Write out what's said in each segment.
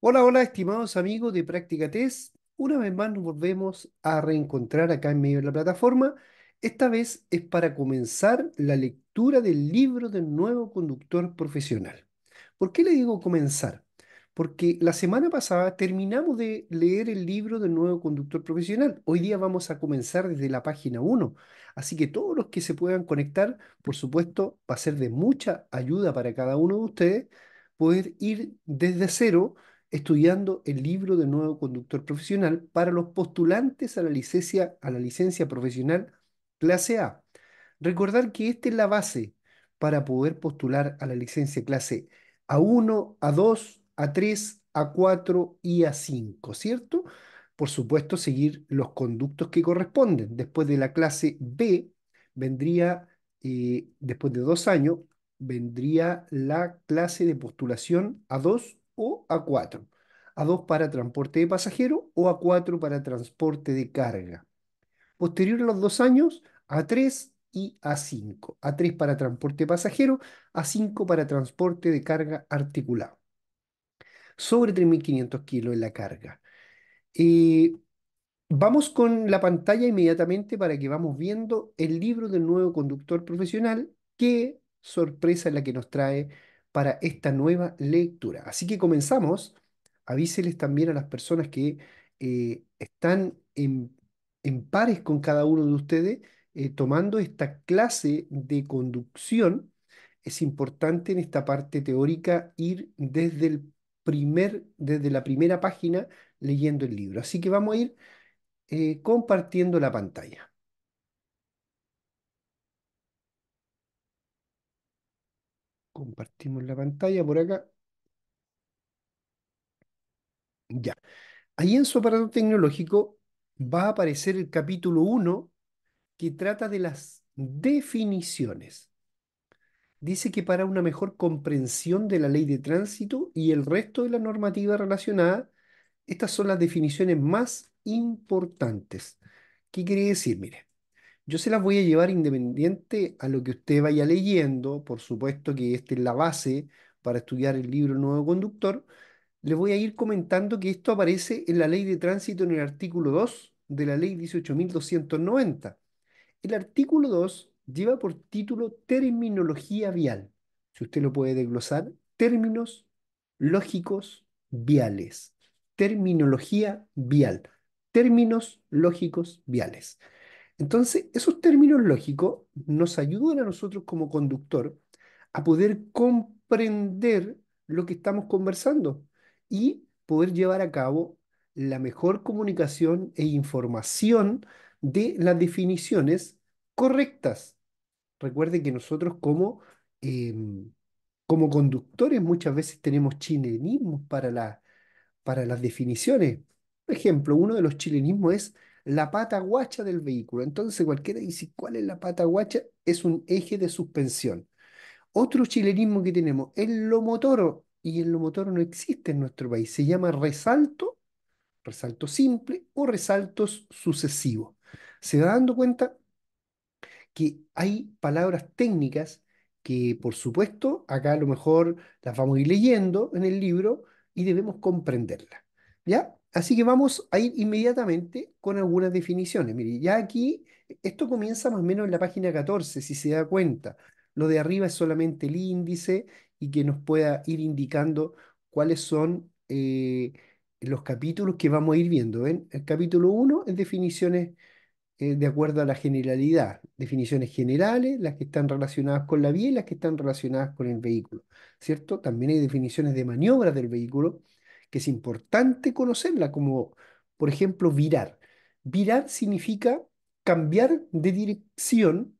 Hola, hola, estimados amigos de Práctica Test. Una vez más nos volvemos a reencontrar acá en medio de la plataforma. Esta vez es para comenzar la lectura del libro del nuevo conductor profesional. ¿Por qué le digo comenzar? Porque la semana pasada terminamos de leer el libro del nuevo conductor profesional. Hoy día vamos a comenzar desde la página 1. Así que todos los que se puedan conectar, por supuesto, va a ser de mucha ayuda para cada uno de ustedes poder ir desde cero estudiando el libro de nuevo conductor profesional para los postulantes a la licencia, a la licencia profesional clase A. Recordar que esta es la base para poder postular a la licencia clase A1, A2, A3, A4 y A5, ¿cierto? Por supuesto, seguir los conductos que corresponden. Después de la clase B, vendría, eh, después de dos años, vendría la clase de postulación A2 o a 4, a 2 para transporte de pasajeros o a 4 para transporte de carga. Posterior a los dos años, a 3 y a 5, a 3 para transporte de pasajeros, a 5 para transporte de carga articulado. Sobre 3.500 kilos en la carga. Eh, vamos con la pantalla inmediatamente para que vamos viendo el libro del nuevo conductor profesional. Qué sorpresa la que nos trae para esta nueva lectura. Así que comenzamos. Avíseles también a las personas que eh, están en, pares con cada uno de ustedes eh, tomando esta clase de conducción. Es importante en esta parte teórica ir desde, el primer, desde la primera página leyendo el libro. Así que vamos a ir eh, compartiendo la pantalla. Compartimos la pantalla por acá. Ya. Ahí en su aparato tecnológico va a aparecer el capítulo 1 que trata de las definiciones. Dice que para una mejor comprensión de la ley de tránsito y el resto de la normativa relacionada, estas son las definiciones más importantes. ¿Qué quiere decir? Mire, yo se las voy a llevar independiente a lo que usted vaya leyendo, por supuesto que esta es la base para estudiar el libro Nuevo Conductor. Les voy a ir comentando que esto aparece en la ley de tránsito en el artículo 2 de la ley 18.290. El artículo 2 lleva por título terminología vial. Si usted lo puede desglosar, términos lógicos viales. Terminología vial. Términos lógicos viales. Entonces, esos términos lógicos nos ayudan a nosotros como conductor a poder comprender lo que estamos conversando y poder llevar a cabo la mejor comunicación e información de las definiciones correctas. Recuerde que nosotros como, em, como conductores muchas veces tenemos chilenismos para, para las definiciones. Por ejemplo, uno de los chilenismos es la pata guacha del vehículo. Entonces, cualquiera dice, ¿cuál es la pata guacha? Es un eje de suspensión. Otro chilenismo que tenemos, el lomotoro, y el lomotoro no existe en nuestro país, se llama resalto, resalto simple o resaltos sucesivos. Se va dando cuenta que hay palabras técnicas que, por supuesto, acá a lo mejor las vamos a ir leyendo en el libro y debemos comprenderlas. ¿Ya? Así que vamos a ir inmediatamente con algunas definiciones. Mire, ya aquí, esto comienza más o menos en la página 14, si se da cuenta. Lo de arriba es solamente el índice y que nos pueda ir indicando cuáles son eh, los capítulos que vamos a ir viendo. El capítulo 1 es definiciones eh, de acuerdo a la generalidad, definiciones generales, las que están relacionadas con la vía y las que están relacionadas con el vehículo, ¿cierto? También hay definiciones de maniobras del vehículo que es importante conocerla, como por ejemplo virar. Virar significa cambiar de dirección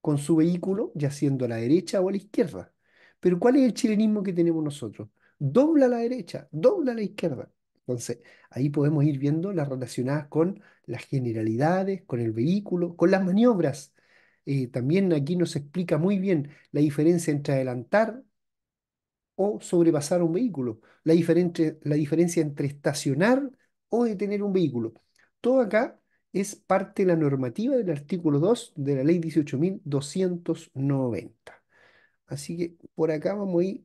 con su vehículo, ya siendo a la derecha o a la izquierda. Pero ¿cuál es el chilenismo que tenemos nosotros? Dobla a la derecha, dobla a la izquierda. Entonces, ahí podemos ir viendo las relacionadas con las generalidades, con el vehículo, con las maniobras. Eh, también aquí nos explica muy bien la diferencia entre adelantar, o sobrepasar un vehículo, la, la diferencia entre estacionar o detener un vehículo. Todo acá es parte de la normativa del artículo 2 de la ley 18.290. Así que por acá vamos a ir.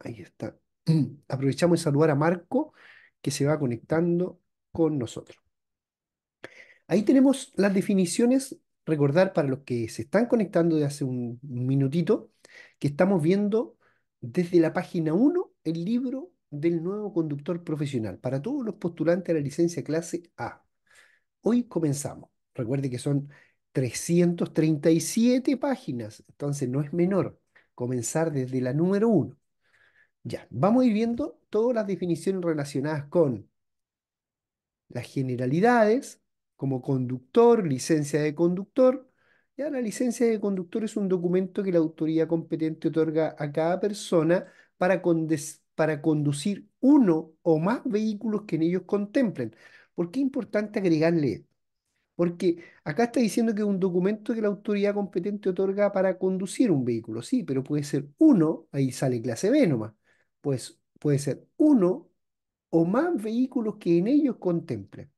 Ahí está. Aprovechamos de saludar a Marco, que se va conectando con nosotros. Ahí tenemos las definiciones. Recordar para los que se están conectando de hace un minutito que estamos viendo desde la página 1 el libro del nuevo conductor profesional para todos los postulantes a la licencia clase A. Hoy comenzamos. Recuerde que son 337 páginas, entonces no es menor comenzar desde la número 1. Ya, vamos a ir viendo todas las definiciones relacionadas con las generalidades, como conductor, licencia de conductor, ya la licencia de conductor es un documento que la autoridad competente otorga a cada persona para, para conducir uno o más vehículos que en ellos contemplen. ¿Por qué es importante agregarle? Porque acá está diciendo que es un documento que la autoridad competente otorga para conducir un vehículo, sí, pero puede ser uno, ahí sale clase B nomás, pues puede ser uno o más vehículos que en ellos contemplen.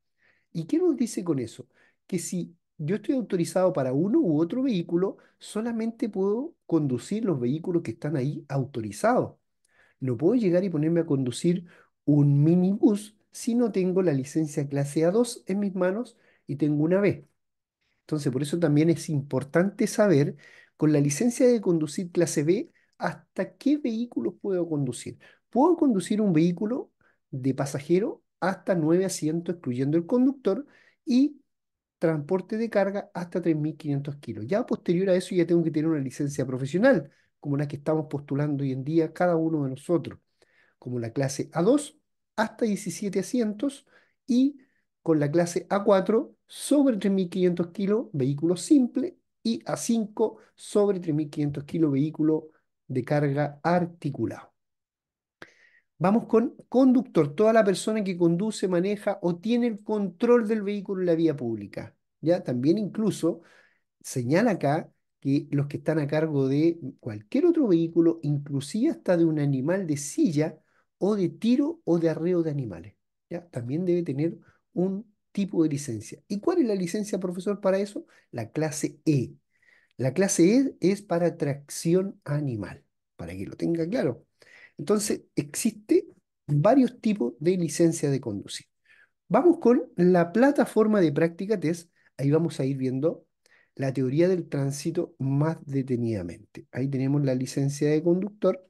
¿Y qué nos dice con eso? Que si yo estoy autorizado para uno u otro vehículo, solamente puedo conducir los vehículos que están ahí autorizados. No puedo llegar y ponerme a conducir un minibús si no tengo la licencia clase A2 en mis manos y tengo una B. Entonces, por eso también es importante saber con la licencia de conducir clase B hasta qué vehículos puedo conducir. Puedo conducir un vehículo de pasajero hasta nueve asientos, excluyendo el conductor, y transporte de carga hasta 3.500 kilos. Ya posterior a eso ya tengo que tener una licencia profesional, como la que estamos postulando hoy en día cada uno de nosotros, como la clase A2 hasta 17 asientos y con la clase A4 sobre 3.500 kilos vehículo simple y A5 sobre 3.500 kilos vehículo de carga articulado. Vamos con conductor, toda la persona que conduce, maneja o tiene el control del vehículo en la vía pública. ¿ya? También incluso señala acá que los que están a cargo de cualquier otro vehículo, inclusive hasta de un animal de silla o de tiro o de arreo de animales. ¿ya? También debe tener un tipo de licencia. ¿Y cuál es la licencia, profesor, para eso? La clase E. La clase E es para tracción animal, para que lo tenga claro. Entonces, existe varios tipos de licencia de conducir. Vamos con la plataforma de práctica test. Ahí vamos a ir viendo la teoría del tránsito más detenidamente. Ahí tenemos la licencia de conductor.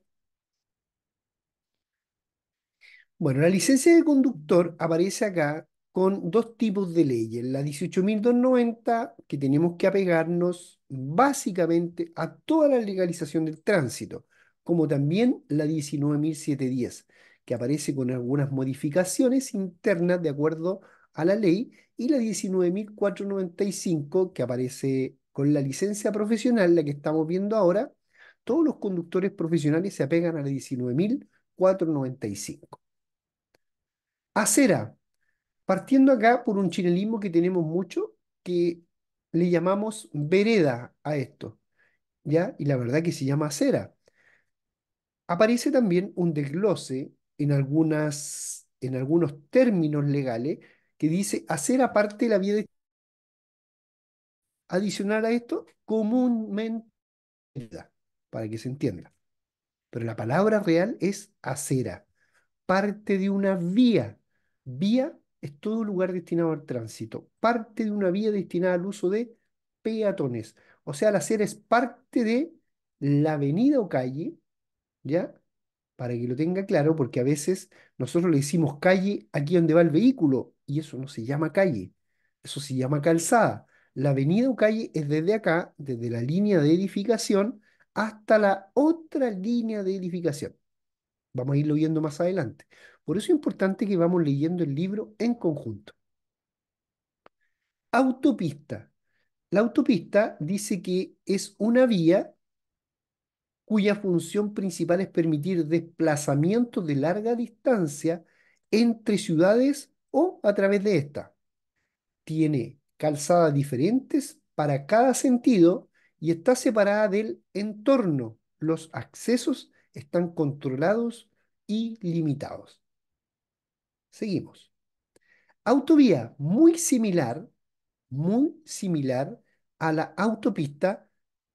Bueno, la licencia de conductor aparece acá con dos tipos de leyes. La 18.290, que tenemos que apegarnos básicamente a toda la legalización del tránsito como también la 19.710, que aparece con algunas modificaciones internas de acuerdo a la ley, y la 19.495, que aparece con la licencia profesional, la que estamos viendo ahora, todos los conductores profesionales se apegan a la 19.495. Acera, partiendo acá por un chinelismo que tenemos mucho, que le llamamos vereda a esto, ¿ya? Y la verdad que se llama acera, aparece también un desglose en, algunas, en algunos términos legales que dice hacer aparte la vía de... Adicional a esto, comúnmente, para que se entienda. Pero la palabra real es acera, parte de una vía. Vía es todo lugar destinado al tránsito, parte de una vía destinada al uso de peatones. O sea, la acera es parte de la avenida o calle ¿ya? Para que lo tenga claro, porque a veces nosotros le decimos calle aquí donde va el vehículo, y eso no se llama calle, eso se llama calzada. La avenida o calle es desde acá, desde la línea de edificación hasta la otra línea de edificación. Vamos a irlo viendo más adelante. Por eso es importante que vamos leyendo el libro en conjunto. Autopista. La autopista dice que es una vía cuya función principal es permitir desplazamientos de larga distancia entre ciudades o a través de esta Tiene calzadas diferentes para cada sentido y está separada del entorno. Los accesos están controlados y limitados. Seguimos. Autovía muy similar, muy similar a la autopista,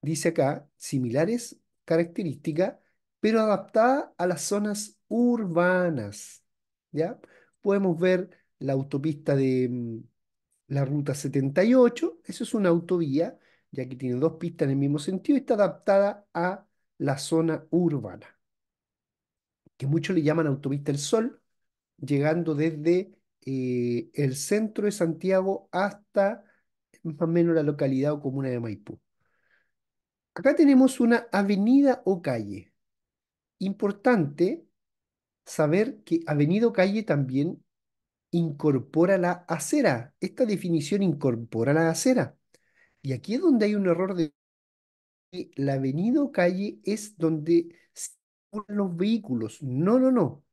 dice acá, similares característica, pero adaptada a las zonas urbanas. ¿ya? Podemos ver la autopista de mm, la Ruta 78, eso es una autovía, ya que tiene dos pistas en el mismo sentido y está adaptada a la zona urbana, que muchos le llaman autopista del Sol, llegando desde eh, el centro de Santiago hasta más o menos la localidad o comuna de Maipú. Acá tenemos una avenida o calle. Importante saber que avenida o calle también incorpora la acera. Esta definición incorpora la acera. Y aquí es donde hay un error de la avenida o calle es donde circulan los vehículos. No, no, no.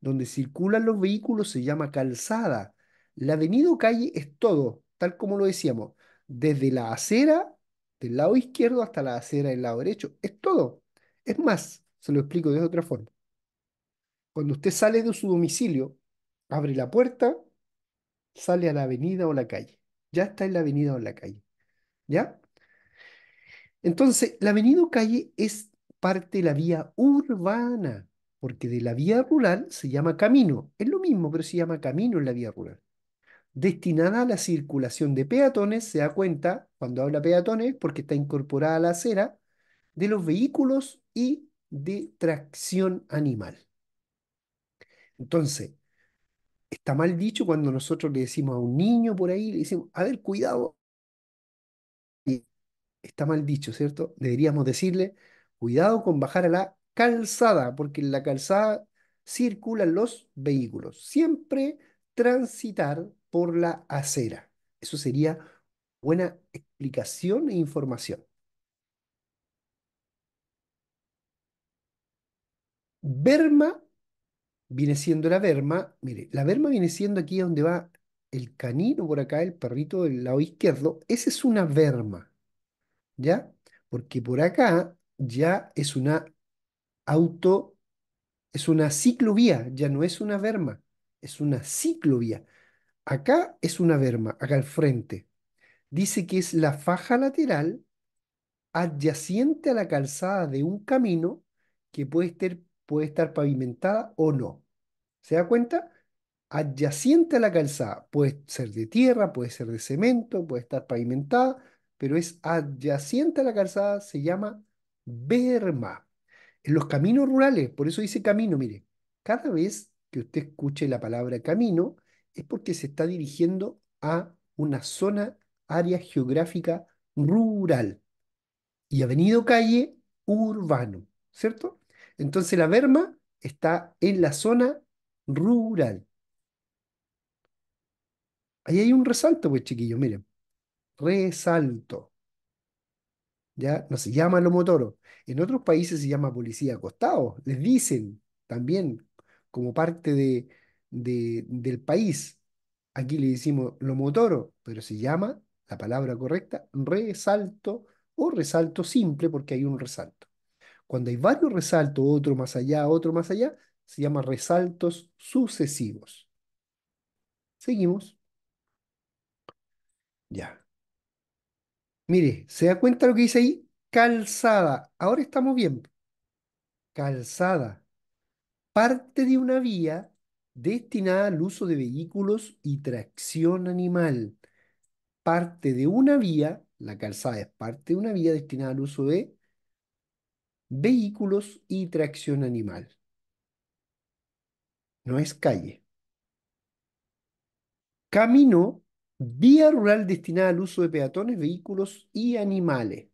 Donde circulan los vehículos se llama calzada. La avenida o calle es todo, tal como lo decíamos, desde la acera del lado izquierdo hasta la acera del lado derecho. Es todo. Es más, se lo explico de otra forma. Cuando usted sale de su domicilio, abre la puerta, sale a la avenida o la calle. Ya está en la avenida o en la calle. ¿Ya? Entonces, la avenida o calle es parte de la vía urbana, porque de la vía rural se llama camino. Es lo mismo, pero se llama camino en la vía rural destinada a la circulación de peatones, se da cuenta, cuando habla peatones, porque está incorporada a la acera, de los vehículos y de tracción animal. Entonces, está mal dicho cuando nosotros le decimos a un niño por ahí, le decimos, a ver, cuidado. Está mal dicho, ¿cierto? Deberíamos decirle, cuidado con bajar a la calzada, porque en la calzada circulan los vehículos. Siempre transitar por la acera. Eso sería buena explicación e información. Verma viene siendo la verma, Mire, la verma viene siendo aquí donde va el canino por acá, el perrito del lado izquierdo. Esa es una verma, ¿Ya? Porque por acá ya es una auto, es una ciclovía, ya no es una verma, es una ciclovía. Acá es una verma, acá al frente. Dice que es la faja lateral adyacente a la calzada de un camino que puede estar, pavimentada o no. ¿Se da cuenta? Adyacente a la calzada. Puede ser de tierra, puede ser de cemento, puede estar pavimentada, pero es adyacente a la calzada, se llama verma. En los caminos rurales, por eso dice camino, mire, cada vez que usted escuche la palabra camino, es porque se está dirigiendo a una zona, área geográfica rural y Avenido Calle urbano, ¿cierto? Entonces la Berma está en la zona rural. Ahí hay un resalto, pues chiquillos, miren. Resalto. Ya no se llama lo motoro. En otros países se llama policía acostado. Les dicen también como parte de, del país. Aquí le decimos lo motoro, pero se llama la palabra correcta resalto o resalto simple porque hay un resalto. Cuando hay varios resaltos, otro más allá, otro más allá, se llama resaltos sucesivos. Seguimos. Ya. Mire, ¿se da cuenta lo que dice ahí? Calzada. Ahora estamos bien. Calzada. Parte de una vía destinada al uso de vehículos y tracción animal. Parte de una vía, la calzada es parte de una vía destinada al uso de vehículos y tracción animal. No es calle. Camino, vía rural destinada al uso de peatones, vehículos y animales.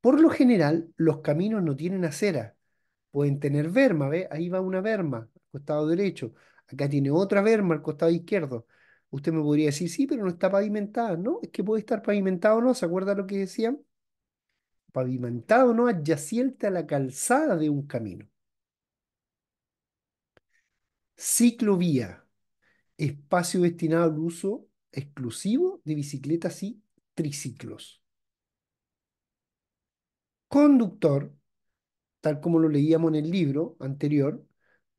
Por lo general, los caminos no tienen acera. Pueden tener verma, ¿ve? Ahí va una verma, costado derecho Acá tiene otra verma al costado izquierdo. Usted me podría decir, sí, pero no está pavimentada. No, es que puede estar pavimentado o no. ¿Se acuerda lo que decían? Pavimentado o no, adyacente a la calzada de un camino. Ciclovía. Espacio destinado al uso exclusivo de bicicletas y triciclos. Conductor, tal como lo leíamos en el libro anterior,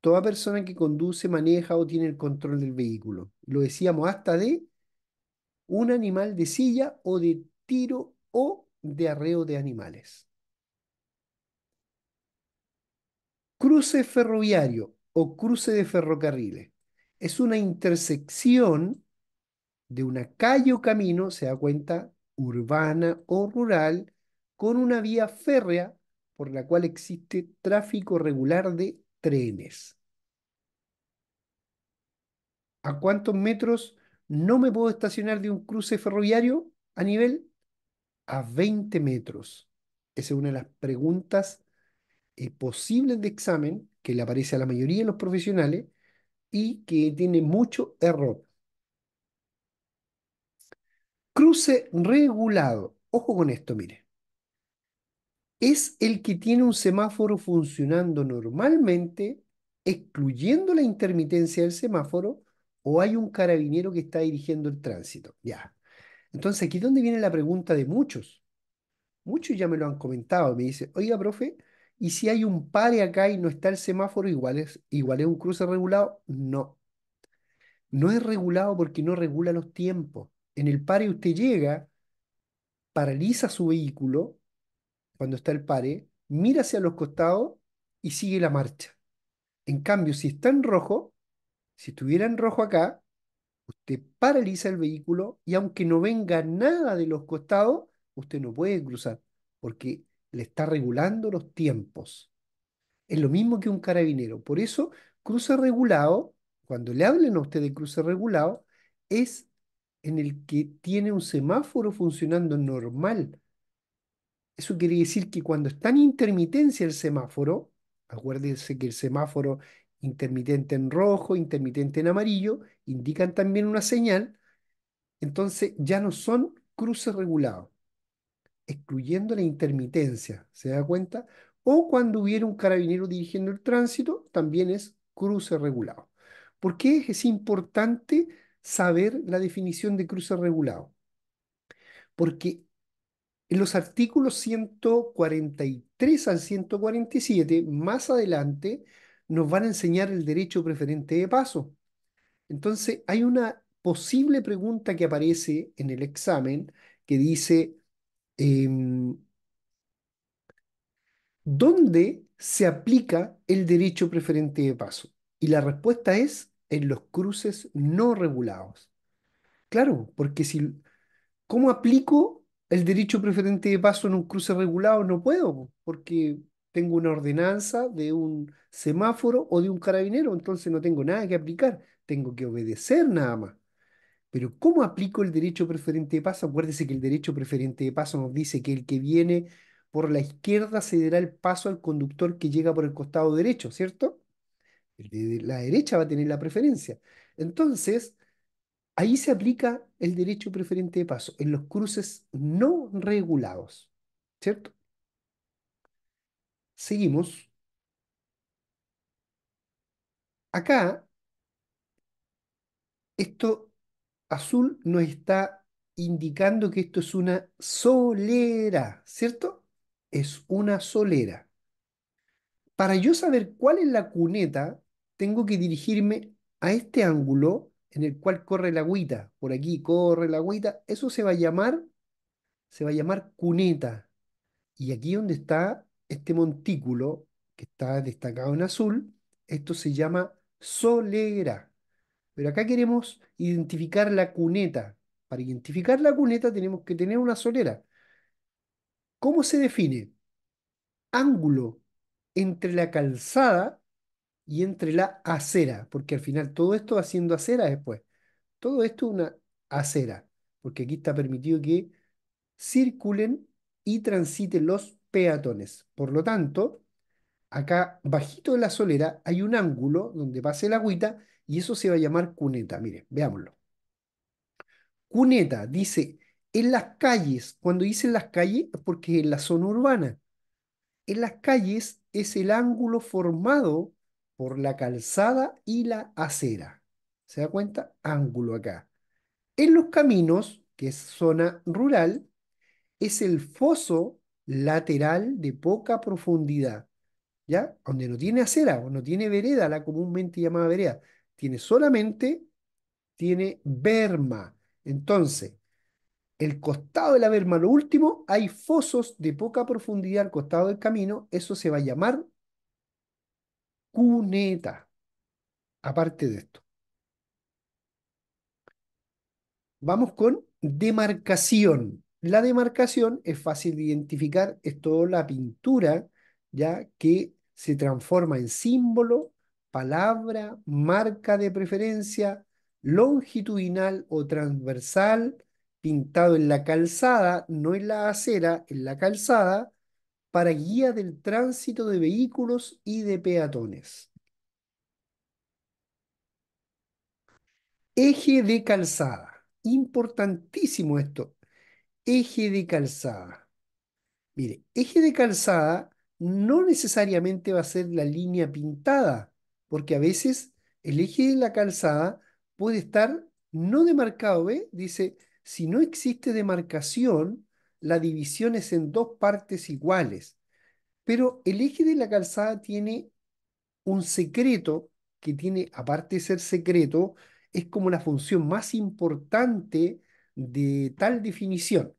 toda persona que conduce, maneja o tiene el control del vehículo. Lo decíamos hasta de un animal de silla o de tiro o de arreo de animales. Cruce ferroviario o cruce de ferrocarriles. Es una intersección de una calle o camino, se da cuenta, urbana o rural, con una vía férrea por la cual existe tráfico regular de trenes. ¿A cuántos metros no me puedo estacionar de un cruce ferroviario a nivel? A 20 metros. Esa es una de las preguntas eh, posibles de examen que le aparece a la mayoría de los profesionales y que tiene mucho error. Cruce regulado. Ojo con esto, mire es el que tiene un semáforo funcionando normalmente, excluyendo la intermitencia del semáforo, o hay un carabinero que está dirigiendo el tránsito. Ya. Entonces aquí es donde viene la pregunta de muchos. Muchos ya me lo han comentado, me dice oiga, profe, ¿y si hay un pare acá y no está el semáforo, igual es, igual es un cruce regulado? No. No es regulado porque no regula los tiempos. En el pare usted llega, paraliza su vehículo, cuando está el pare, mira hacia los costados y sigue la marcha. En cambio, si está en rojo, si estuviera en rojo acá, usted paraliza el vehículo y aunque no venga nada de los costados, usted no puede cruzar porque le está regulando los tiempos. Es lo mismo que un carabinero. Por eso, cruce regulado, cuando le hablen a usted de cruce regulado, es en el que tiene un semáforo funcionando normal, eso quiere decir que cuando está en intermitencia el semáforo, acuérdense que el semáforo intermitente en rojo, intermitente en amarillo, indican también una señal, entonces ya no son cruces regulados, excluyendo la intermitencia, ¿se da cuenta? O cuando hubiera un carabinero dirigiendo el tránsito, también es cruce regulado. ¿Por qué es importante saber la definición de cruce regulado? Porque en los artículos 143 al 147, más adelante, nos van a enseñar el derecho preferente de paso. Entonces, hay una posible pregunta que aparece en el examen que dice, em, ¿dónde se aplica el derecho preferente de paso? Y la respuesta es en los cruces no regulados. Claro, porque si, ¿cómo aplico el derecho preferente de paso en un cruce regulado no puedo, porque tengo una ordenanza de un semáforo o de un carabinero, entonces no tengo nada que aplicar, tengo que obedecer nada más. Pero ¿cómo aplico el derecho preferente de paso? Acuérdese que el derecho preferente de paso nos dice que el que viene por la izquierda cederá el paso al conductor que llega por el costado derecho, ¿cierto? El de la derecha va a tener la preferencia. Entonces, Ahí se aplica el derecho preferente de paso, en los cruces no regulados, ¿cierto? Seguimos. Acá, esto azul nos está indicando que esto es una solera, ¿cierto? Es una solera. Para yo saber cuál es la cuneta, tengo que dirigirme a este ángulo en el cual corre la agüita, por aquí corre la agüita, eso se va a llamar, se va a llamar cuneta. Y aquí donde está este montículo, que está destacado en azul, esto se llama solera. Pero acá queremos identificar la cuneta. Para identificar la cuneta tenemos que tener una solera. ¿Cómo se define? Ángulo entre la calzada y entre la acera, porque al final todo esto va siendo acera después. Todo esto es una acera, porque aquí está permitido que circulen y transiten los peatones. Por lo tanto, acá bajito de la solera hay un ángulo donde pase la agüita y eso se va a llamar cuneta. Miren, veámoslo. Cuneta dice en las calles. Cuando dicen las calles porque es la zona urbana. En las calles es el ángulo formado por la calzada y la acera. ¿Se da cuenta? Ángulo acá. En los caminos, que es zona rural, es el foso lateral de poca profundidad, ¿ya? Donde no tiene acera o no tiene vereda, la comúnmente llamada vereda. Tiene solamente, tiene berma. Entonces, el costado de la berma, lo último, hay fosos de poca profundidad al costado del camino, eso se va a llamar cuneta, aparte de esto. Vamos con demarcación. La demarcación es fácil de identificar, es toda la pintura ya que se transforma en símbolo, palabra, marca de preferencia, longitudinal o transversal, pintado en la calzada, no en la acera, en la calzada, para guía del tránsito de vehículos y de peatones. Eje de calzada. Importantísimo esto. Eje de calzada. Mire, eje de calzada no necesariamente va a ser la línea pintada, porque a veces el eje de la calzada puede estar no demarcado, ¿ve? Dice, si no existe demarcación, la división es en dos partes iguales, pero el eje de la calzada tiene un secreto que tiene, aparte de ser secreto, es como la función más importante de tal definición,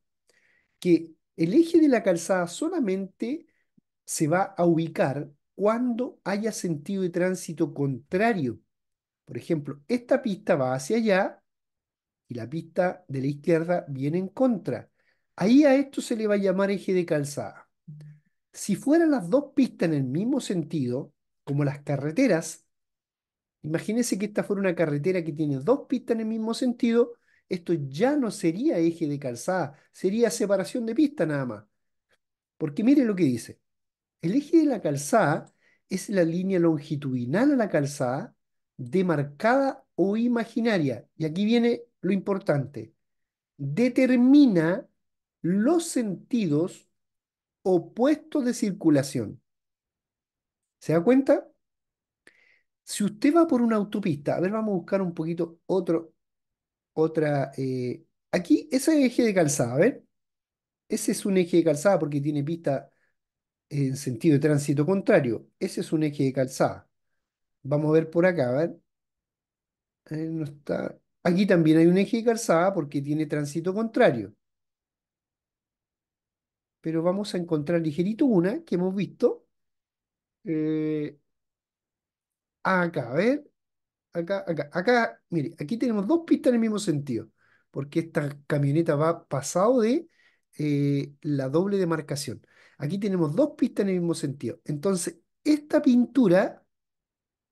que el eje de la calzada solamente se va a ubicar cuando haya sentido de tránsito contrario. Por ejemplo, esta pista va hacia allá y la pista de la izquierda viene en contra. Ahí a esto se le va a llamar eje de calzada. Si fueran las dos pistas en el mismo sentido, como las carreteras, imagínense que esta fuera una carretera que tiene dos pistas en el mismo sentido, esto ya no sería eje de calzada, sería separación de pista nada más. Porque mire lo que dice. El eje de la calzada es la línea longitudinal a la calzada, demarcada o imaginaria. Y aquí viene lo importante. Determina los sentidos opuestos de circulación. ¿Se da cuenta? Si usted va por una autopista, a ver, vamos a buscar un poquito otro, otra, eh, aquí ese eje de calzada, a ver, ese es un eje de calzada porque tiene pista en sentido de tránsito contrario, ese es un eje de calzada. Vamos a ver por acá, a ver. no está. Aquí también hay un eje de calzada porque tiene tránsito contrario pero vamos a encontrar ligerito una que hemos visto. Eh, acá, a ver. Acá, acá, acá, mire, aquí tenemos dos pistas en el mismo sentido, porque esta camioneta va pasado de eh, la doble demarcación. Aquí tenemos dos pistas en el mismo sentido. Entonces, esta pintura,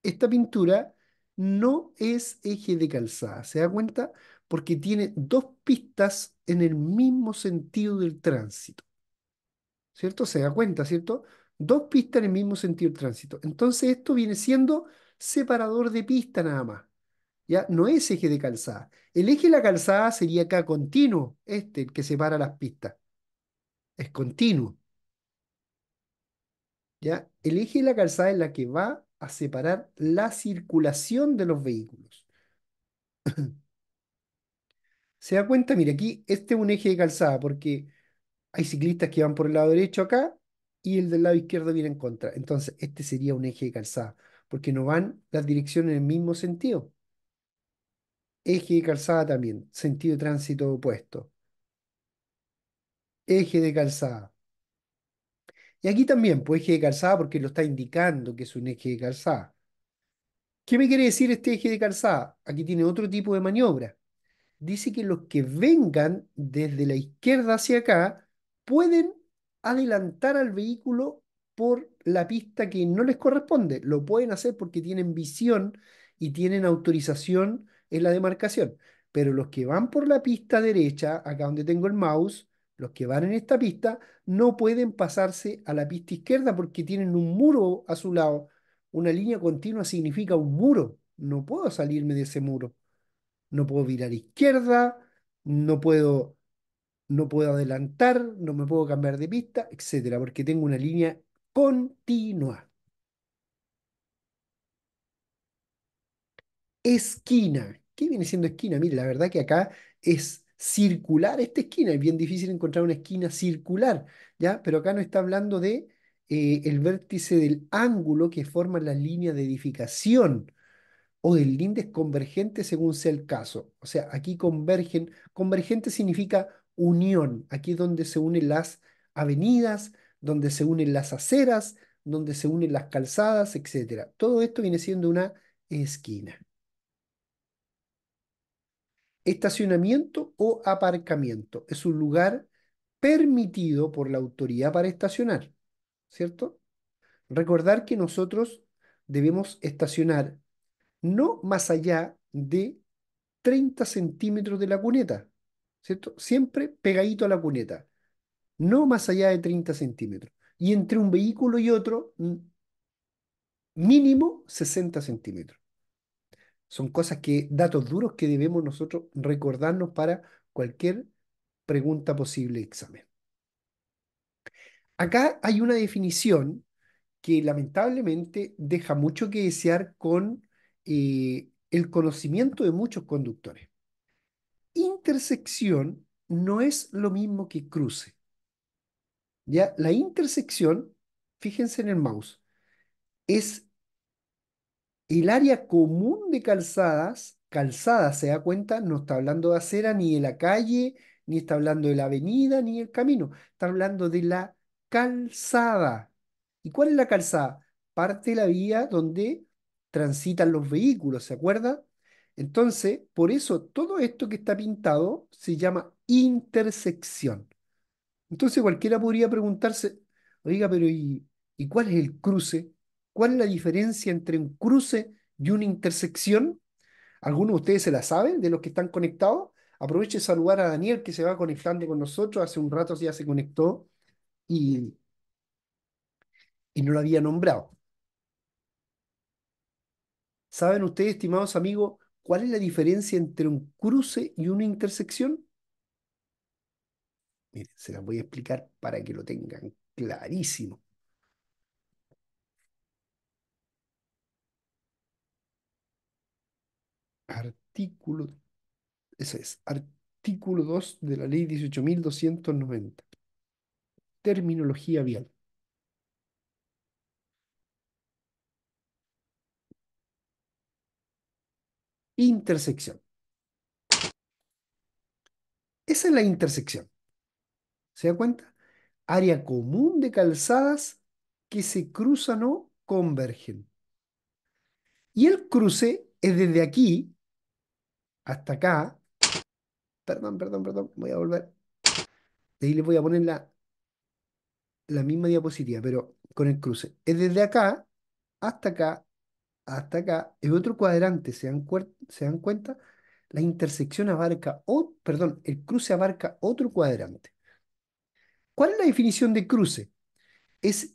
esta pintura no es eje de calzada, ¿se da cuenta? Porque tiene dos pistas en el mismo sentido del tránsito. ¿cierto? Se da cuenta, ¿cierto? Dos pistas en el mismo sentido de tránsito. Entonces esto viene siendo separador de pista nada más. ¿Ya? No es eje de calzada. El eje de la calzada sería acá continuo, este, el que separa las pistas. Es continuo. ¿Ya? El eje de la calzada es la que va a separar la circulación de los vehículos. ¿Se da cuenta? Mira, aquí este es un eje de calzada porque hay ciclistas que van por el lado derecho acá y el del lado izquierdo viene en contra. Entonces, este sería un eje de calzada, porque no van las direcciones en el mismo sentido. Eje de calzada también, sentido de tránsito opuesto. Eje de calzada. Y aquí también, pues eje de calzada porque lo está indicando que es un eje de calzada. ¿Qué me quiere decir este eje de calzada? Aquí tiene otro tipo de maniobra. Dice que los que vengan desde la izquierda hacia acá pueden adelantar al vehículo por la pista que no les corresponde. Lo pueden hacer porque tienen visión y tienen autorización en la demarcación. Pero los que van por la pista derecha, acá donde tengo el mouse, los que van en esta pista, no pueden pasarse a la pista izquierda porque tienen un muro a su lado. Una línea continua significa un muro. No puedo salirme de ese muro. No puedo virar izquierda, no puedo no puedo adelantar, no me puedo cambiar de pista, etcétera, porque tengo una línea continua. Esquina. ¿Qué viene siendo esquina? Mire, la verdad que acá es circular esta esquina. Es bien difícil encontrar una esquina circular, ¿ya? Pero acá no está hablando de eh, el vértice del ángulo que forma la línea de edificación o del índice convergente según sea el caso. O sea, aquí convergen. Convergente significa unión, aquí es donde se unen las avenidas, donde se unen las aceras, donde se unen las calzadas, etc. Todo esto viene siendo una esquina. Estacionamiento o aparcamiento es un lugar permitido por la autoridad para estacionar, ¿cierto? Recordar que nosotros debemos estacionar no más allá de 30 centímetros de la cuneta. Siempre pegadito a la cuneta, no más allá de 30 centímetros. Y entre un vehículo y otro, mm, mínimo 60 centímetros. Son cosas que, datos duros que debemos nosotros recordarnos para cualquier pregunta posible examen. Acá hay una definición que lamentablemente deja mucho que desear con eh, el conocimiento de muchos conductores intersección no es lo mismo que cruce. ¿Ya? La intersección, fíjense en el mouse, es el área común de calzadas. Calzada, se da cuenta, no está hablando de acera, ni de la calle, ni está hablando de la avenida, ni el camino. Está hablando de la calzada. ¿Y cuál es la calzada? Parte de la vía donde transitan los vehículos, ¿se acuerda? Entonces, por eso todo esto que está pintado se llama intersección. Entonces cualquiera podría preguntarse, oiga, pero ¿y, cuál es el cruce? ¿Cuál es la diferencia entre un cruce y una intersección? ¿Alguno de ustedes se la saben, de los que están conectados? Aproveche de saludar a Daniel que se va conectando con nosotros, hace un rato ya se conectó y, y no lo había nombrado. ¿Saben ustedes, estimados amigos, ¿Cuál es la diferencia entre un cruce y una intersección? Miren, se las voy a explicar para que lo tengan clarísimo. Artículo, eso es, artículo 2 de la ley 18.290. Terminología vial. intersección. Esa es la intersección. ¿Se da cuenta? Área común de calzadas que se cruzan o convergen. Y el cruce es desde aquí hasta acá. Perdón, perdón, perdón, voy a volver. De ahí les voy a poner la, la misma diapositiva, pero con el cruce. Es desde acá hasta acá hasta acá, el otro cuadrante, ¿se dan, ¿se cuenta? La intersección abarca, o, perdón, el cruce abarca otro cuadrante. ¿Cuál es la definición de cruce? Es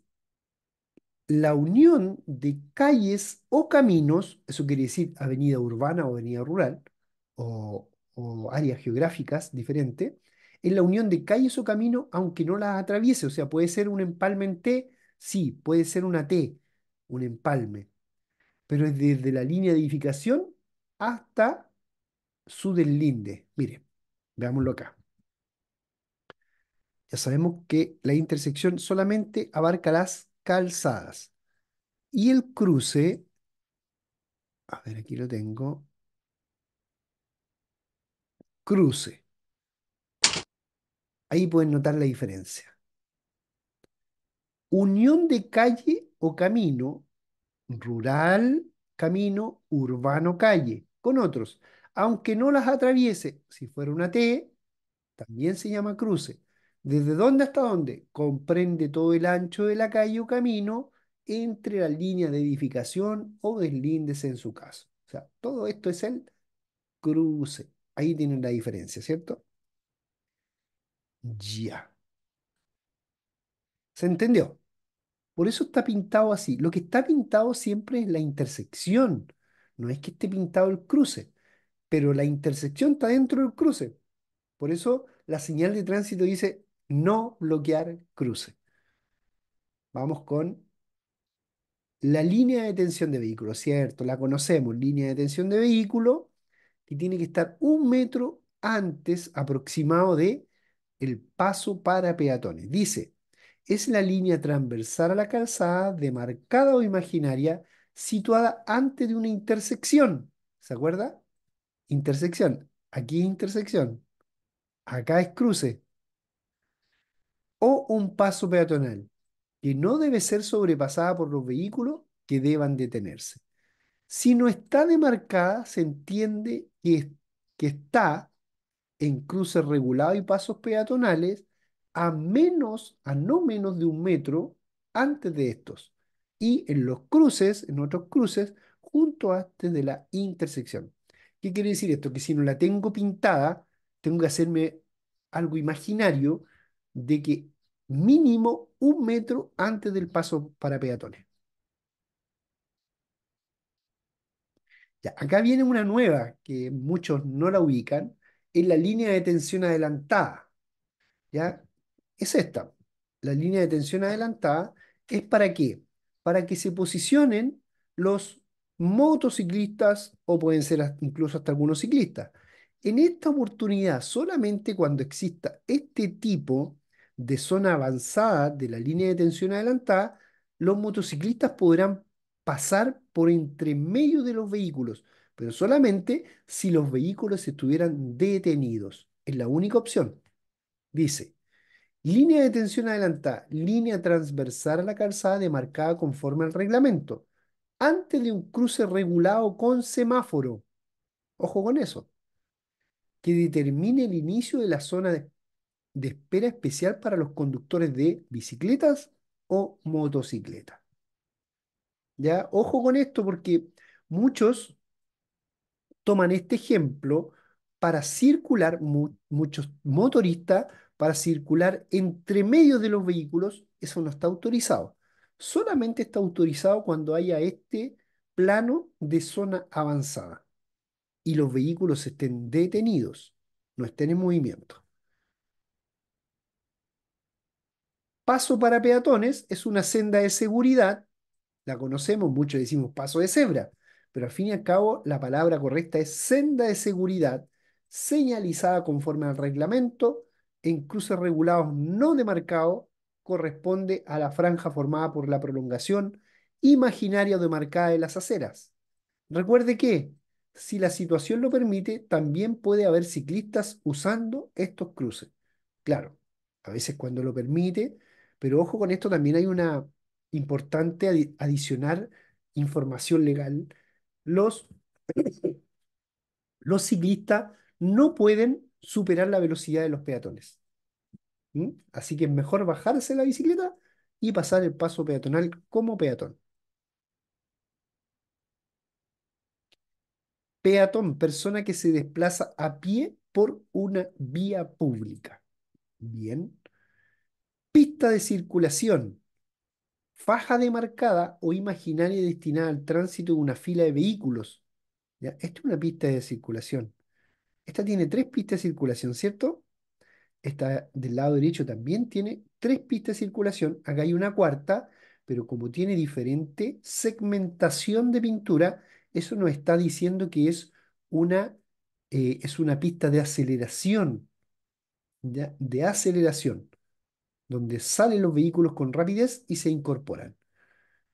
la unión de calles o caminos, eso quiere decir avenida urbana o avenida rural, o, o áreas geográficas diferentes, es la unión de calles o caminos aunque no las atraviese, o sea, puede ser un empalme en T, sí, puede ser una T, un empalme, pero es desde la línea de edificación hasta su deslinde. Mire, veámoslo acá. Ya sabemos que la intersección solamente abarca las calzadas. Y el cruce, a ver, aquí lo tengo, cruce. Ahí pueden notar la diferencia. Unión de calle o camino rural camino, urbano calle, con otros. Aunque no las atraviese, si fuera una T, también se llama cruce. ¿Desde dónde hasta dónde? Comprende todo el ancho de la calle o camino entre la línea de edificación o deslindes en su caso. O sea, todo esto es el cruce. Ahí tienen la diferencia, ¿cierto? Ya. ¿Se entendió? Por eso está pintado así. Lo que está pintado siempre es la intersección. No es que esté pintado el cruce, pero la intersección está dentro del cruce. Por eso la señal de tránsito dice no bloquear cruce. Vamos con la línea de tensión de vehículo, ¿cierto? La conocemos, línea de tensión de vehículo, que tiene que estar un metro antes aproximado de el paso para peatones. Dice, es la línea transversal a la calzada, demarcada o imaginaria, situada antes de una intersección. ¿Se acuerda? Intersección. Aquí es intersección. Acá es cruce. O un paso peatonal, que no debe ser sobrepasada por los vehículos que deban detenerse. Si no está demarcada, se entiende que, que está en cruce regulado y pasos peatonales a menos, a no menos de un metro antes de estos y en los cruces, en otros cruces, junto antes de la intersección. ¿Qué quiere decir esto? Que si no la tengo pintada, tengo que hacerme algo imaginario de que mínimo un metro antes del paso para peatones. Ya, acá viene una nueva que muchos no la ubican, es la línea de tensión adelantada. ¿ya? es esta. La línea de tensión adelantada es para qué? Para que se posicionen los motociclistas o pueden ser incluso hasta algunos ciclistas. En esta oportunidad, solamente cuando exista este tipo de zona avanzada de la línea de tensión adelantada, los motociclistas podrán pasar por entre medio de los vehículos, pero solamente si los vehículos estuvieran detenidos. Es la única opción. Dice, Línea de tensión adelantada, línea transversal a la calzada demarcada conforme al reglamento, antes de un cruce regulado con semáforo. Ojo con eso. Que determine el inicio de la zona de, espera especial para los conductores de bicicletas o motocicletas. ¿Ya? Ojo con esto porque muchos toman este ejemplo para circular, muchos motoristas para circular entre medio de los vehículos, eso no está autorizado. Solamente está autorizado cuando haya este plano de zona avanzada y los vehículos estén detenidos, no estén en movimiento. Paso para peatones es una senda de seguridad, la conocemos, muchos decimos paso de cebra, pero al fin y al cabo la palabra correcta es senda de seguridad señalizada conforme al reglamento en cruces regulados no demarcados corresponde a la franja formada por la prolongación imaginaria o demarcada de las aceras. Recuerde que, si la situación lo permite, también puede haber ciclistas usando estos cruces. Claro, a veces cuando lo permite, pero ojo con esto, también hay una importante adicional adicionar información legal. Los, los ciclistas no pueden superar la velocidad de los peatones. Así que es mejor bajarse la bicicleta y pasar el paso peatonal como peatón. Peatón, persona que se desplaza a pie por una vía pública. Bien. Pista de circulación. Faja demarcada o imaginaria destinada al tránsito de una fila de vehículos. ¿Ya? Esta es una pista de circulación. Esta tiene tres pistas de circulación, ¿cierto? Esta del lado derecho también tiene tres pistas de circulación. Acá hay una cuarta, pero como tiene diferente segmentación de pintura, eso nos está diciendo que es una, eh, es una pista de aceleración, de aceleración, donde salen los vehículos con rapidez y se incorporan.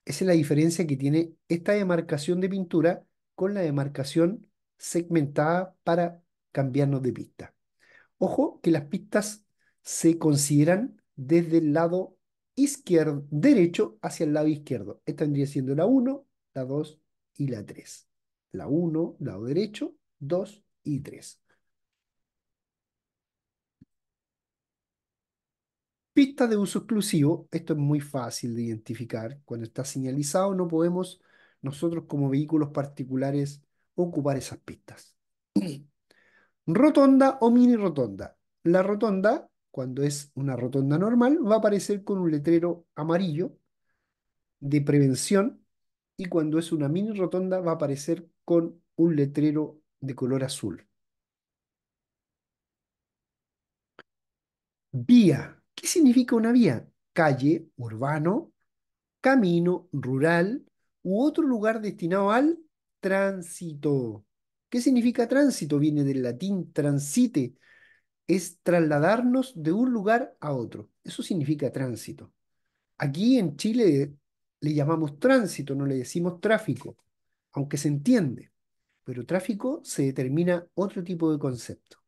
Esa es la diferencia que tiene esta demarcación de pintura con la demarcación segmentada para cambiarnos de pista. Ojo que las pistas se consideran desde el lado izquierdo, derecho hacia el lado izquierdo. Esta vendría siendo la 1, la 2 y la 3. La 1, lado derecho, 2 y 3. Pista de uso exclusivo, esto es muy fácil de identificar. Cuando está señalizado no podemos nosotros como vehículos particulares ocupar esas pistas. rotonda o mini rotonda. La rotonda, cuando es una rotonda normal, va a aparecer con un letrero amarillo de prevención y cuando es una mini rotonda va a aparecer con un letrero de color azul. Vía. ¿Qué significa una vía? Calle, urbano, camino, rural u otro lugar destinado al tránsito. ¿Qué significa tránsito? Viene del latín transite, es trasladarnos de un lugar a otro. Eso significa tránsito. Aquí en Chile le llamamos tránsito, no le decimos tráfico, aunque se entiende, pero tráfico se determina otro tipo de concepto.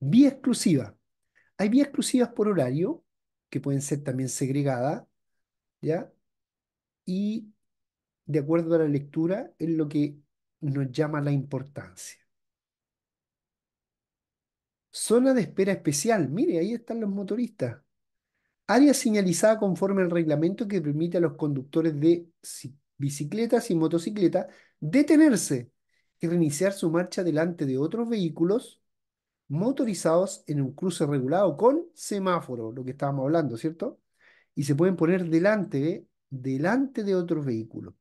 Vía exclusiva. Hay vías exclusivas por horario, que pueden ser también segregadas, ¿ya? Y de acuerdo a la lectura, es lo que nos llama la importancia. Zona de espera especial. Mire, ahí están los motoristas. Área señalizada conforme al reglamento que permite a los conductores de bicicletas y motocicletas detenerse y reiniciar su marcha delante de otros vehículos motorizados en un cruce regulado con semáforo, lo que estábamos hablando, ¿cierto? Y se pueden poner delante, delante de otros vehículos.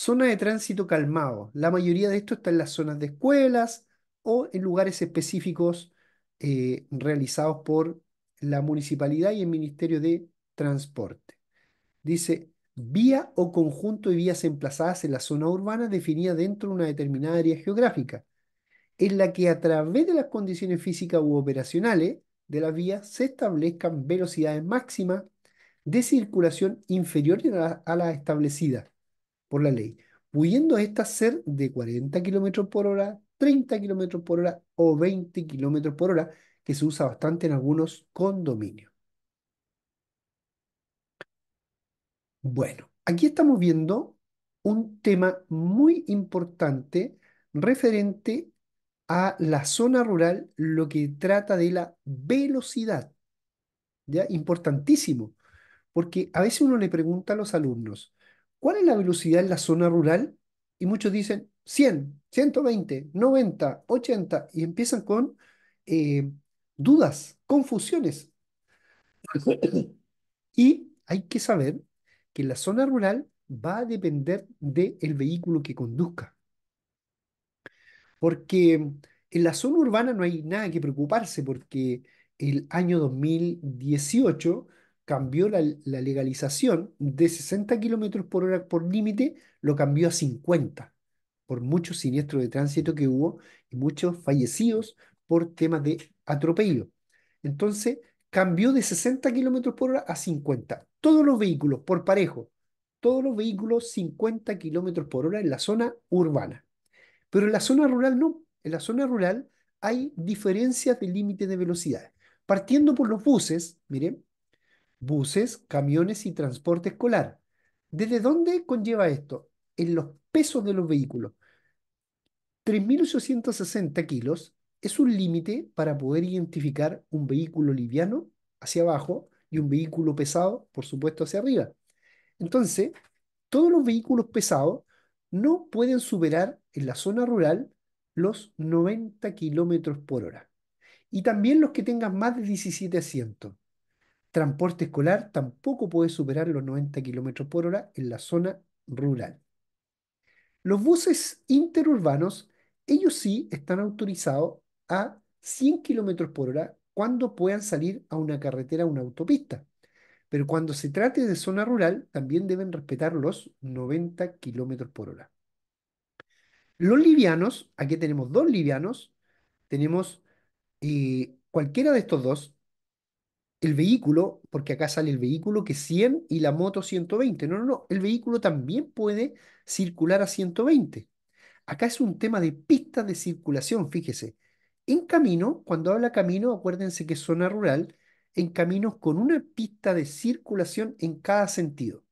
Zona de tránsito calmado. La mayoría de esto está en las zonas de escuelas o en lugares específicos eh, realizados por la municipalidad y el Ministerio de Transporte. Dice, vía o conjunto de vías emplazadas en la zona urbana definida dentro de una determinada área geográfica, en la que a través de las condiciones físicas u operacionales de las vías se establezcan velocidades máximas de circulación inferiores a las establecidas por la ley, pudiendo estas ser de 40 km por hora, 30 km por hora o 20 km por hora, que se usa bastante en algunos condominios. Bueno, aquí estamos viendo un tema muy importante referente a la zona rural, lo que trata de la velocidad. ¿Ya? Importantísimo, porque a veces uno le pregunta a los alumnos, ¿Cuál es la velocidad en la zona rural? Y muchos dicen 100, 120, 90, 80 y empiezan con eh, dudas, confusiones. y hay que saber que la zona rural va a depender del vehículo que conduzca. Porque en la zona urbana no hay nada que preocuparse porque el año 2018 cambió la, legalización de 60 kilómetros por hora por límite, lo cambió a 50, por muchos siniestros de tránsito que hubo y muchos fallecidos por temas de atropello. Entonces, cambió de 60 kilómetros por hora a 50. Todos los vehículos por parejo, todos los vehículos 50 kilómetros por hora en la zona urbana. Pero en la zona rural no. En la zona rural hay diferencias de límite de velocidad. Partiendo por los buses, miren, buses, camiones y transporte escolar. ¿Desde dónde conlleva esto? En los pesos de los vehículos. 3.860 kilos es un límite para poder identificar un vehículo liviano hacia abajo y un vehículo pesado, por supuesto, hacia arriba. Entonces, todos los vehículos pesados no pueden superar en la zona rural los 90 kilómetros por hora. Y también los que tengan más de 17 asientos transporte escolar tampoco puede superar los 90 km por hora en la zona rural. Los buses interurbanos, ellos sí están autorizados a 100 km por hora cuando puedan salir a una carretera o una autopista. Pero cuando se trate de zona rural, también deben respetar los 90 km por hora. Los livianos, aquí tenemos dos livianos, tenemos eh, cualquiera de estos dos, el vehículo, porque acá sale el vehículo que 100 y la moto 120. No, no, no, el vehículo también puede circular a 120. Acá es un tema de pistas de circulación, fíjese. En camino, cuando habla camino, acuérdense que es zona rural, en caminos con una pista de circulación en cada sentido.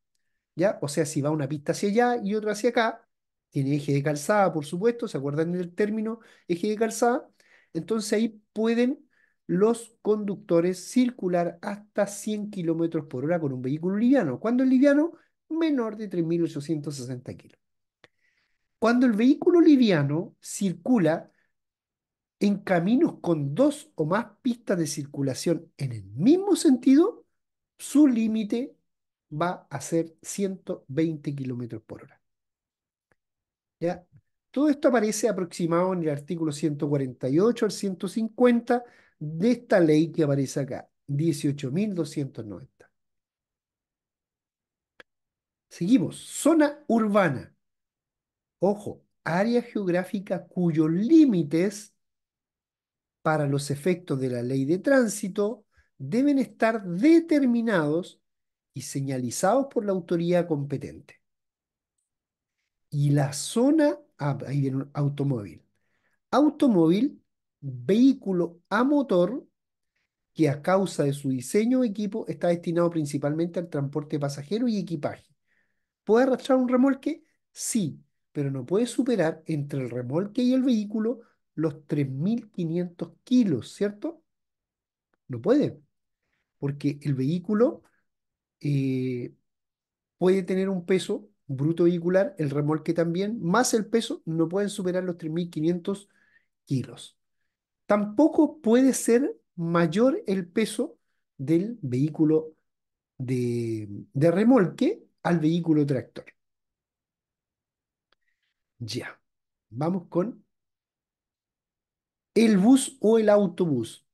¿Ya? O sea, si va una pista hacia allá y otra hacia acá, tiene eje de calzada, por supuesto, ¿se acuerdan del término eje de calzada? Entonces ahí pueden los conductores circular hasta 100 km por hora con un vehículo liviano. Cuando el liviano? Menor de 3.860 kilos. Cuando el vehículo liviano circula en caminos con dos o más pistas de circulación en el mismo sentido, su límite va a ser 120 km por hora. ¿Ya? Todo esto aparece aproximado en el artículo 148 al 150 de esta ley que aparece acá, 18.290. Seguimos, zona urbana. Ojo, área geográfica cuyos límites para los efectos de la ley de tránsito deben estar determinados y señalizados por la autoridad competente. Y la zona, ah, ahí viene un automóvil. Automóvil vehículo a motor que a causa de su diseño o equipo está destinado principalmente al transporte pasajero y equipaje. ¿Puede arrastrar un remolque? Sí, pero no puede superar entre el remolque y el vehículo los 3.500 kilos, ¿cierto? No puede, porque el vehículo eh, puede tener un peso bruto vehicular, el remolque también, más el peso, no pueden superar los 3.500 kilos tampoco puede ser mayor el peso del vehículo de, remolque al vehículo tractor. Ya, vamos con el bus o el autobús.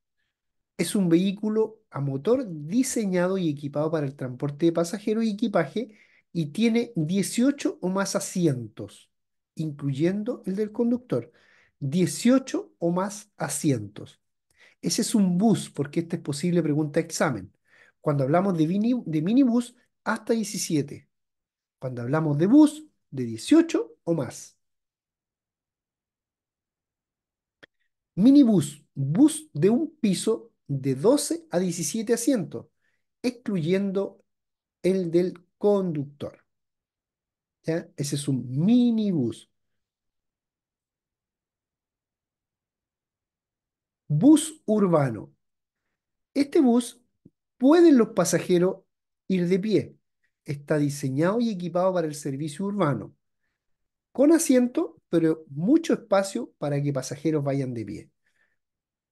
Es un vehículo a motor diseñado y equipado para el transporte de pasajeros y equipaje y tiene 18 o más asientos, incluyendo el del conductor. 18 o más asientos. Ese es un bus, porque esta es posible pregunta examen. Cuando hablamos de, de minibus, hasta 17. Cuando hablamos de bus, de 18 o más. Minibus, bus de un piso de 12 a 17 asientos, excluyendo el del conductor. ¿Ya? Ese es un minibus. bus urbano. Este bus pueden los pasajeros ir de pie. Está diseñado y equipado para el servicio urbano, con asiento, pero mucho espacio para que pasajeros vayan de pie.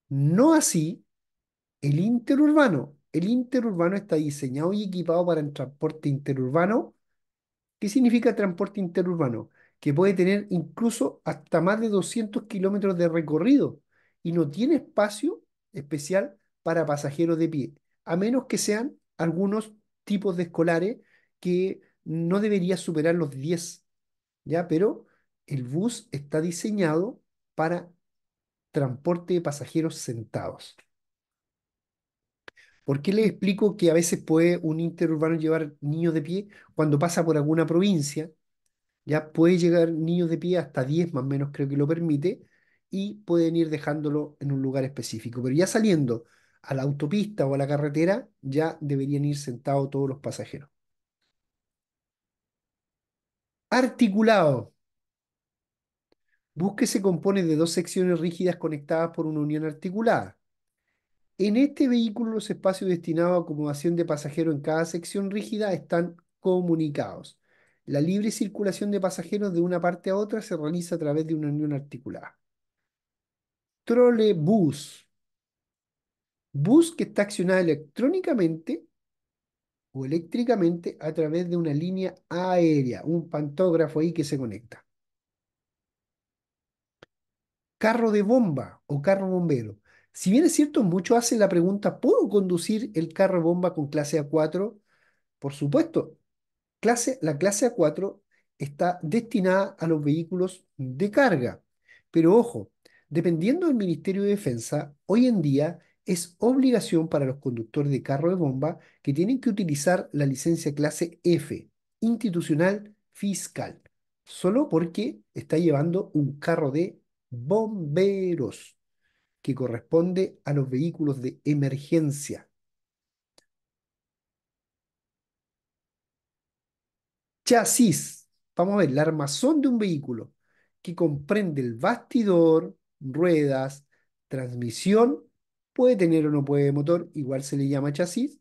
No así el interurbano. El interurbano está diseñado y equipado para el transporte interurbano. ¿Qué significa transporte interurbano? Que puede tener incluso hasta más de 200 kilómetros de recorrido y no tiene espacio especial para pasajeros de pie, a menos que sean algunos tipos de escolares que no debería superar los 10, ¿ya? Pero el bus está diseñado para transporte de pasajeros sentados. ¿Por qué les explico que a veces puede un interurbano llevar niños de pie cuando pasa por alguna provincia? Ya puede llegar niños de pie hasta 10 más o menos, creo que lo permite, y pueden ir dejándolo en un lugar específico. Pero ya saliendo a la autopista o a la carretera, ya deberían ir sentados todos los pasajeros. Articulado. Busque se compone de dos secciones rígidas conectadas por una unión articulada. En este vehículo los espacios destinados a acomodación de pasajeros en cada sección rígida están comunicados. La libre circulación de pasajeros de una parte a otra se realiza a través de una unión articulada. Controle Bus que está accionado electrónicamente o eléctricamente a través de una línea aérea, un pantógrafo ahí que se conecta. Carro de bomba o carro bombero. Si bien es cierto, muchos hacen la pregunta, ¿puedo conducir el carro bomba con clase A4? Por supuesto, clase, la clase A4 está destinada a los vehículos de carga. Pero ojo, Dependiendo del Ministerio de Defensa, hoy en día es obligación para los conductores de carro de bomba que tienen que utilizar la licencia clase F, institucional fiscal, solo porque está llevando un carro de bomberos que corresponde a los vehículos de emergencia. Chasis. Vamos a ver, la armazón de un vehículo que comprende el bastidor, ruedas, transmisión, puede tener o no puede motor, igual se le llama chasis.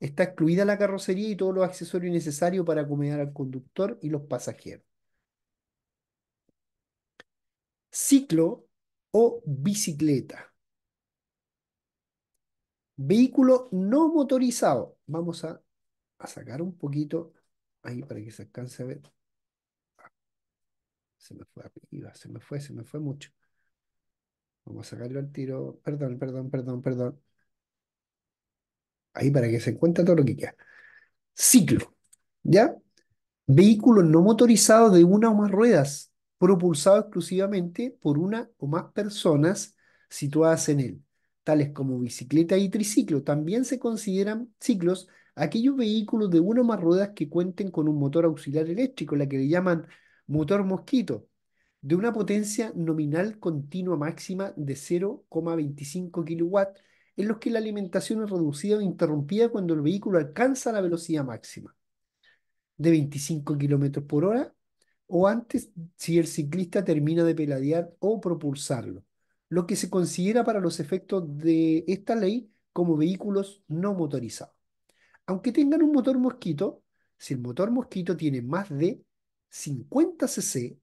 Está excluida la carrocería y todos los accesorios necesarios para acomodar al conductor y los pasajeros. Ciclo o bicicleta. Vehículo no motorizado. Vamos a, sacar un poquito ahí para que se alcance a ver. Ah, se me fue arriba, se me fue, se me fue mucho. Vamos a sacarlo al tiro. Perdón, perdón, perdón, perdón. Ahí para que se encuentre todo lo que queda. Ciclo. ¿Ya? Vehículos no motorizados de una o más ruedas, propulsado exclusivamente por una o más personas situadas en él, tales como bicicleta y triciclo. También se consideran ciclos aquellos vehículos de una o más ruedas que cuenten con un motor auxiliar eléctrico, la que le llaman motor mosquito, de una potencia nominal continua máxima de 0,25 kW, en los que la alimentación es reducida o interrumpida cuando el vehículo alcanza la velocidad máxima de 25 km por hora o antes si el ciclista termina de peladear o propulsarlo, lo que se considera para los efectos de esta ley como vehículos no motorizados. Aunque tengan un motor mosquito, si el motor mosquito tiene más de 50 cc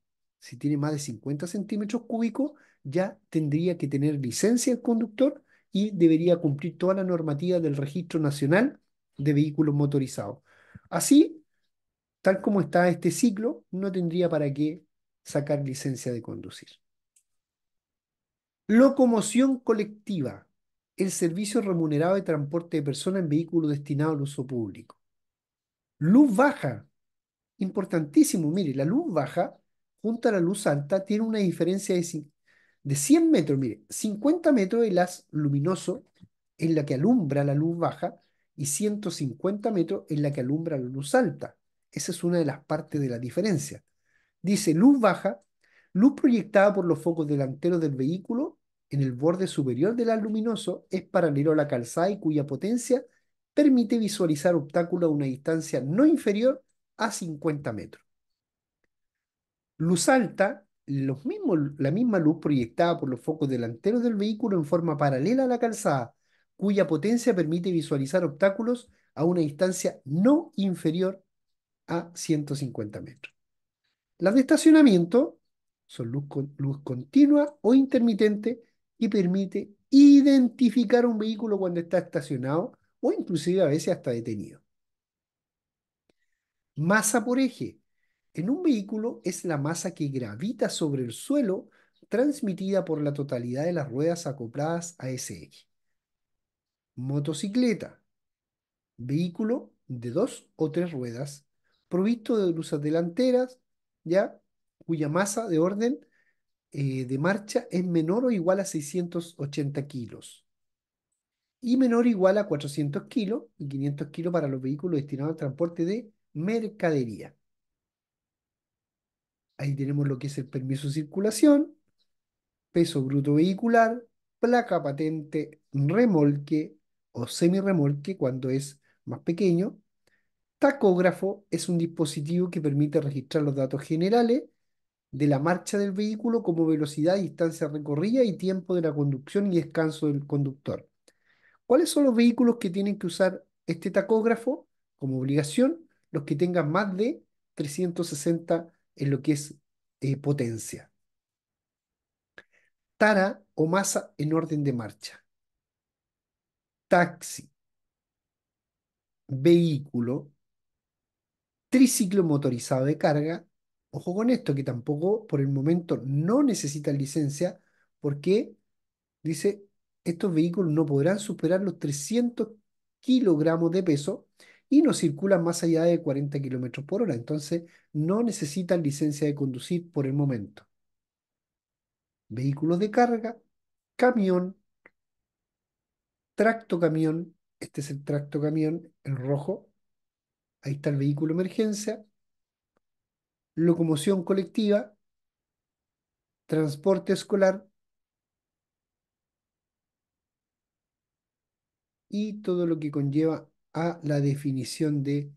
si tiene más de 50 centímetros cúbicos, ya tendría que tener licencia el conductor y debería cumplir toda la normativa del Registro Nacional de Vehículos Motorizados. Así, tal como está este ciclo, no tendría para qué sacar licencia de conducir. Locomoción colectiva, el servicio remunerado de transporte de personas en vehículos destinados al uso público. Luz baja, importantísimo, mire, la luz baja a la luz alta tiene una diferencia de, de 100 metros. Mire, 50 metros el haz luminoso en la que alumbra la luz baja y 150 metros en la que alumbra la luz alta. Esa es una de las partes de la diferencia. Dice luz baja, luz proyectada por los focos delanteros del vehículo en el borde superior del haz luminoso es paralelo a la calzada y cuya potencia permite visualizar obstáculos a una distancia no inferior a 50 metros. Luz alta, los la misma luz proyectada por los focos delanteros del vehículo en forma paralela a la calzada, cuya potencia permite visualizar obstáculos a una distancia no inferior a 150 metros. Las de estacionamiento son luz, luz continua o intermitente y permite identificar un vehículo cuando está estacionado o inclusive a veces hasta detenido. Masa por eje en un vehículo es la masa que gravita sobre el suelo transmitida por la totalidad de las ruedas acopladas a ese eje. Motocicleta. Vehículo de dos o tres ruedas, provisto de luces delanteras, ya cuya masa de orden eh, de marcha es menor o igual a 680 kilos y menor o igual a 400 kilos y 500 kilos para los vehículos destinados al transporte de mercadería. Ahí tenemos lo que es el permiso de circulación, peso bruto vehicular, placa patente remolque o semirremolque cuando es más pequeño. Tacógrafo es un dispositivo que permite registrar los datos generales de la marcha del vehículo como velocidad, distancia recorrida y tiempo de la conducción y descanso del conductor. ¿Cuáles son los vehículos que tienen que usar este tacógrafo como obligación? Los que tengan más de 360 en lo que es eh, potencia. Tara o masa en orden de marcha. Taxi. Vehículo. Triciclo motorizado de carga. Ojo con esto, que tampoco por el momento no necesita licencia porque dice, estos vehículos no podrán superar los 300 kilogramos de peso y no circulan más allá de 40 kilómetros por hora. Entonces, no necesitan licencia de conducir por el momento. Vehículos de carga, camión, tracto camión. Este es el tracto camión, en rojo. Ahí está el vehículo emergencia. Locomoción colectiva. Transporte escolar. Y todo lo que conlleva a la definición de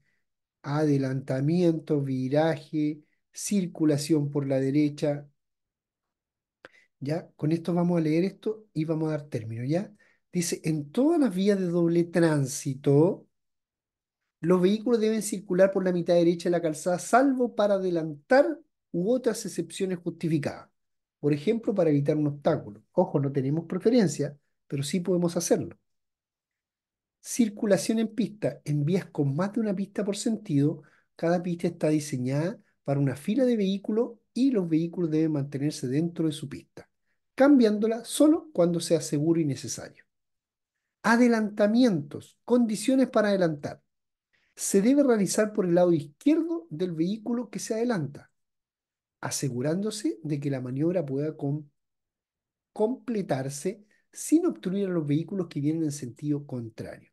adelantamiento, viraje, circulación por la derecha. Ya, con esto vamos a leer esto y vamos a dar término, ¿ya? Dice, en todas las vías de doble tránsito, los vehículos deben circular por la mitad derecha de la calzada, salvo para adelantar u otras excepciones justificadas. Por ejemplo, para evitar un obstáculo. Ojo, no tenemos preferencia, pero sí podemos hacerlo. Circulación en pista. En vías con más de una pista por sentido, cada pista está diseñada para una fila de vehículos y los vehículos deben mantenerse dentro de su pista, cambiándola solo cuando sea seguro y necesario. Adelantamientos. Condiciones para adelantar. Se debe realizar por el lado izquierdo del vehículo que se adelanta, asegurándose de que la maniobra pueda completarse sin obstruir a los vehículos que vienen en sentido contrario.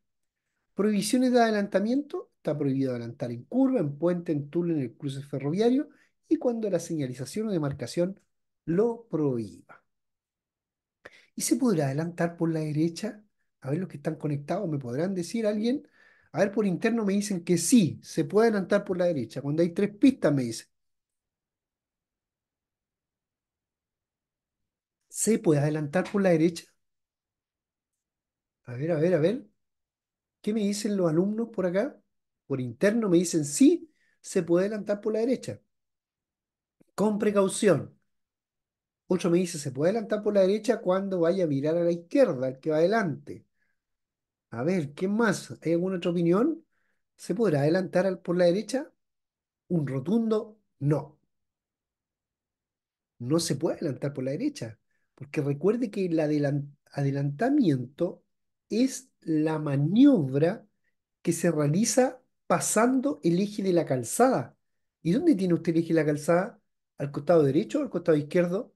Prohibiciones de adelantamiento. Está prohibido adelantar en curva, en puente, en túnel, en el cruce ferroviario y cuando la señalización o demarcación lo prohíba. ¿Y se podrá adelantar por la derecha? A ver los que están conectados, ¿me podrán decir alguien? A ver, por interno me dicen que sí, se puede adelantar por la derecha. Cuando hay tres pistas me dicen. ¿Se puede adelantar por la derecha? A ver, a ver, a ver. ¿Qué me dicen los alumnos por acá? Por interno me dicen, sí, se puede adelantar por la derecha. Con precaución. Otro me dice, se puede adelantar por la derecha cuando vaya a mirar a la izquierda, el que va adelante. A ver, ¿qué más? ¿Hay alguna otra opinión? ¿Se podrá adelantar por la derecha? Un rotundo no. No se puede adelantar por la derecha, porque recuerde que el adelantamiento es la maniobra que se realiza pasando el eje de la calzada. ¿Y dónde tiene usted el eje de la calzada? ¿Al costado derecho o al costado izquierdo?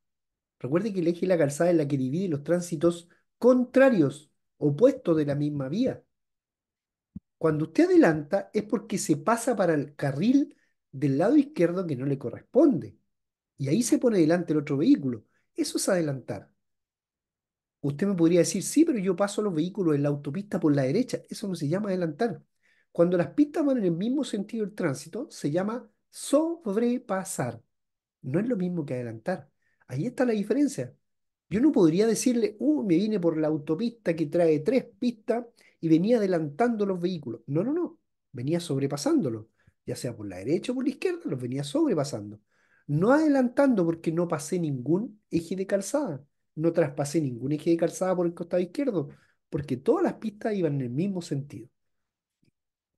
Recuerde que el eje de la calzada es la que divide los tránsitos contrarios, opuestos de la misma vía. Cuando usted adelanta es porque se pasa para el carril del lado izquierdo que no le corresponde. Y ahí se pone delante el otro vehículo. Eso es adelantar. Usted me podría decir, sí, pero yo paso los vehículos en la autopista por la derecha. Eso no se llama adelantar. Cuando las pistas van en el mismo sentido del tránsito, se llama sobrepasar. No es lo mismo que adelantar. Ahí está la diferencia. Yo no podría decirle, uh, me vine por la autopista que trae tres pistas y venía adelantando los vehículos. No, no, no. Venía sobrepasándolos. Ya sea por la derecha o por la izquierda, los venía sobrepasando. No adelantando porque no pasé ningún eje de calzada no traspasé ningún eje de calzada por el costado izquierdo, porque todas las pistas iban en el mismo sentido.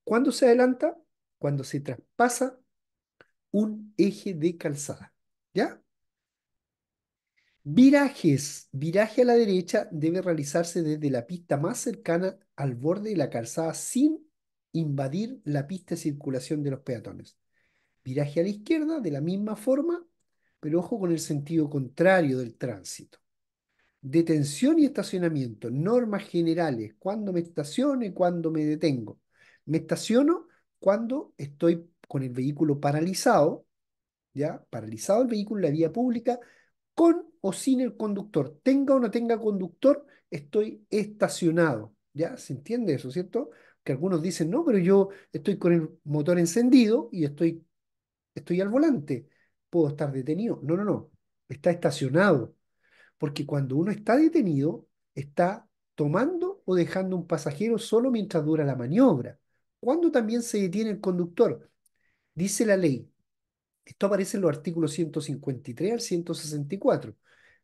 ¿Cuándo se adelanta? Cuando se traspasa un eje de calzada. ¿Ya? Virajes. Viraje a la derecha debe realizarse desde la pista más cercana al borde de la calzada sin invadir la pista de circulación de los peatones. Viraje a la izquierda de la misma forma, pero ojo con el sentido contrario del tránsito. Detención y estacionamiento, normas generales, cuando me estacione, cuando me detengo. Me estaciono cuando estoy con el vehículo paralizado, ¿ya? Paralizado el vehículo en la vía pública, con o sin el conductor. Tenga o no tenga conductor, estoy estacionado, ¿ya? ¿Se entiende eso, cierto? Que algunos dicen, no, pero yo estoy con el motor encendido y estoy, estoy al volante. Puedo estar detenido. No, no, no. Está estacionado porque cuando uno está detenido, está tomando o dejando un pasajero solo mientras dura la maniobra. Cuando también se detiene el conductor? Dice la ley. Esto aparece en los artículos 153 al 164.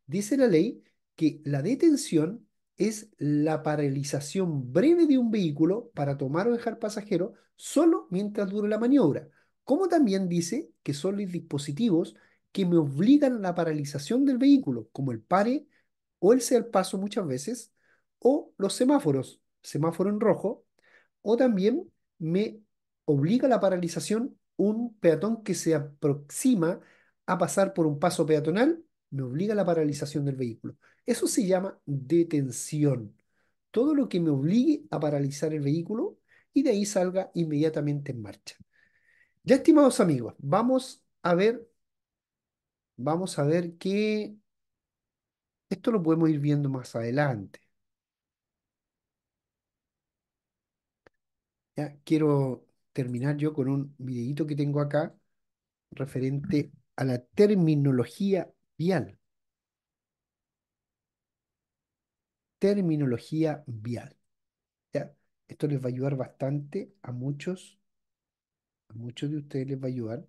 Dice la ley que la detención es la paralización breve de un vehículo para tomar o dejar pasajero solo mientras dure la maniobra. Como también dice que son los dispositivos que me obligan a la paralización del vehículo, como el pare o el sea paso muchas veces, o los semáforos, semáforo en rojo, o también me obliga a la paralización un peatón que se aproxima a pasar por un paso peatonal, me obliga a la paralización del vehículo. Eso se llama detención. Todo lo que me obligue a paralizar el vehículo y de ahí salga inmediatamente en marcha. Ya estimados amigos, vamos a ver Vamos a ver que esto lo podemos ir viendo más adelante. quiero terminar yo con un videito que tengo acá referente a la terminología vial. Terminología vial. Ya, esto les va a ayudar bastante a muchos, a muchos de ustedes les va a ayudar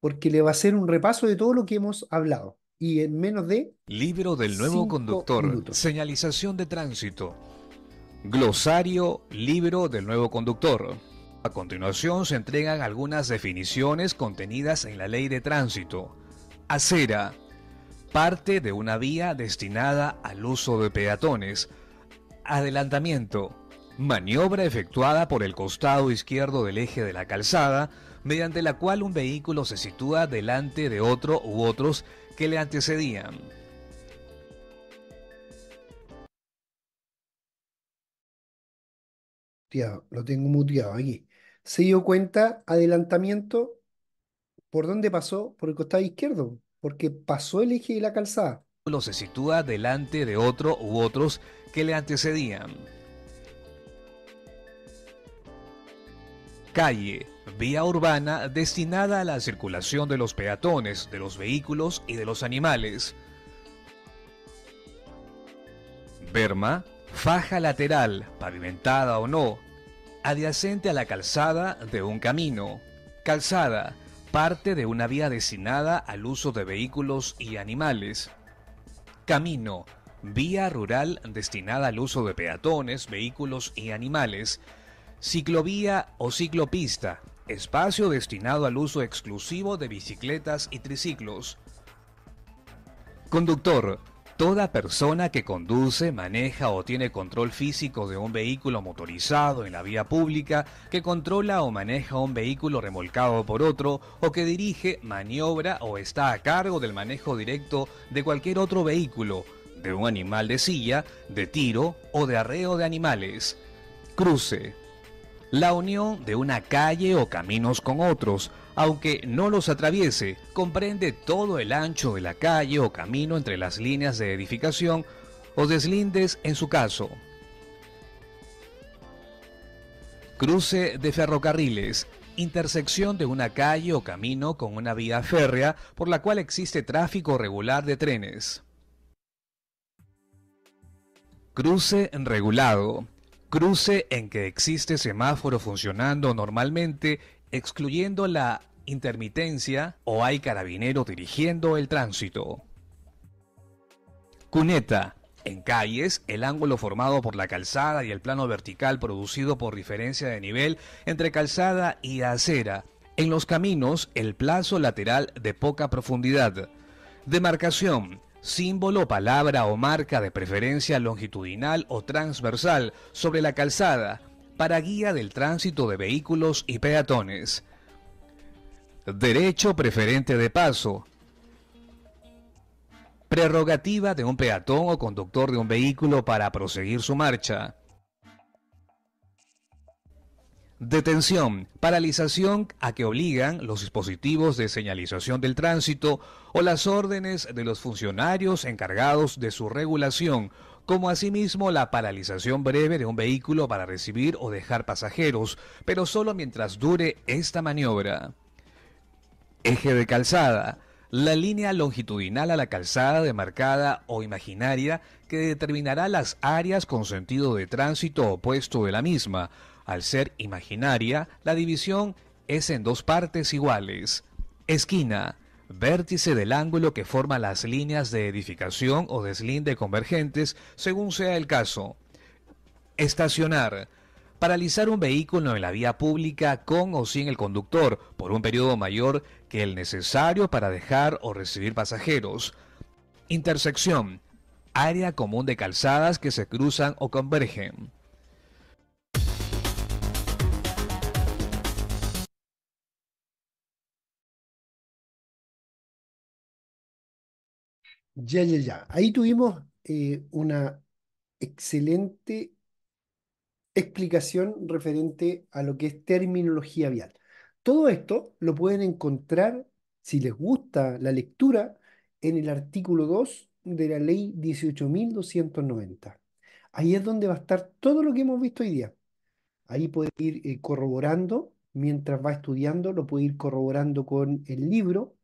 porque le va a hacer un repaso de todo lo que hemos hablado. Y en menos de... Libro del nuevo conductor. Señalización de tránsito. Glosario, libro del nuevo conductor. A continuación se entregan algunas definiciones contenidas en la ley de tránsito. Acera. Parte de una vía destinada al uso de peatones. Adelantamiento. Maniobra efectuada por el costado izquierdo del eje de la calzada mediante la cual un vehículo se sitúa delante de otro u otros que le antecedían. lo tengo muteado aquí. Se dio cuenta, adelantamiento, ¿por dónde pasó? Por el costado izquierdo, porque pasó el eje de la calzada. Se sitúa delante de otro u otros que le antecedían. Calle, vía urbana destinada a la circulación de los peatones, de los vehículos y de los animales. Berma, faja lateral, pavimentada o no, adyacente a la calzada de un camino. Calzada, parte de una vía destinada al uso de vehículos y animales. Camino, vía rural destinada al uso de peatones, vehículos y animales. Ciclovía o ciclopista, espacio destinado al uso exclusivo de bicicletas y triciclos. Conductor, Toda persona que conduce, maneja o tiene control físico de un vehículo motorizado en la vía pública, que controla o maneja un vehículo remolcado por otro, o que dirige, maniobra o está a cargo del manejo directo de cualquier otro vehículo, de un animal de silla, de tiro o de arreo de animales. Cruce, la unión de una calle o caminos con otros, aunque no los atraviese, comprende todo el ancho de la calle o camino entre las líneas de edificación o deslindes en su caso. Cruce de ferrocarriles. Intersección de una calle o camino con una vía férrea por la cual existe tráfico regular de trenes. Cruce regulado cruce en que existe semáforo funcionando normalmente, excluyendo la intermitencia o hay carabinero dirigiendo el tránsito. Cuneta. En calles, el ángulo formado por la calzada y el plano vertical producido por diferencia de nivel entre calzada y acera. En los caminos, el plazo lateral de poca profundidad. Demarcación símbolo, palabra o marca de preferencia longitudinal o transversal sobre la calzada para guía del tránsito de vehículos y peatones. Derecho preferente de paso. Prerrogativa de un peatón o conductor de un vehículo para proseguir su marcha detención, paralización a que obligan los dispositivos de señalización del tránsito o las órdenes de los funcionarios encargados de su regulación, como asimismo la paralización breve de un vehículo para recibir o dejar pasajeros, pero solo mientras dure esta maniobra. Eje de calzada. La línea longitudinal a la calzada demarcada o imaginaria que determinará las áreas con sentido de tránsito opuesto de la misma, al ser imaginaria, la división es en dos partes iguales. Esquina, vértice del ángulo que forma las líneas de edificación o deslinde convergentes, según sea el caso. Estacionar, paralizar un vehículo en la vía pública con o sin el conductor por un periodo mayor que el necesario para dejar o recibir pasajeros. Intersección, área común de calzadas que se cruzan o convergen. Ya, ya, ya. Ahí tuvimos eh, una excelente explicación referente a lo que es terminología vial. Todo esto lo pueden encontrar, si les gusta la lectura, en el artículo 2 de la ley 18.290. Ahí es donde va a estar todo lo que hemos visto hoy día. Ahí puede ir eh, corroborando mientras va estudiando, lo puede ir corroborando con el libro